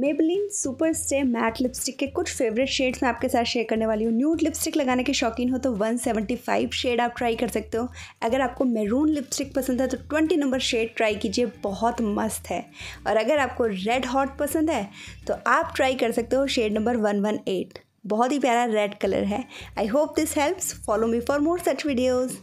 Maybelline super stay matte lipstick के कुछ favourite shades मैं आपके साथ शेयर करने वाली हूँ न्यूड लिपस्टिक लगाने के शौकीन हो तो 175 शेड आप ट्राई कर सकते हो अगर आपको मेरून लिपस्टिक पसंद है तो 20 नंबर शेड ट्राई कीजिए बहुत मस्त है और अगर आपको रेड हॉट पसंद है तो आप ट्राई कर सकते हो शेड नंबर वन बहुत ही प्यारा रेड कलर है I hope this helps follow me for more such videos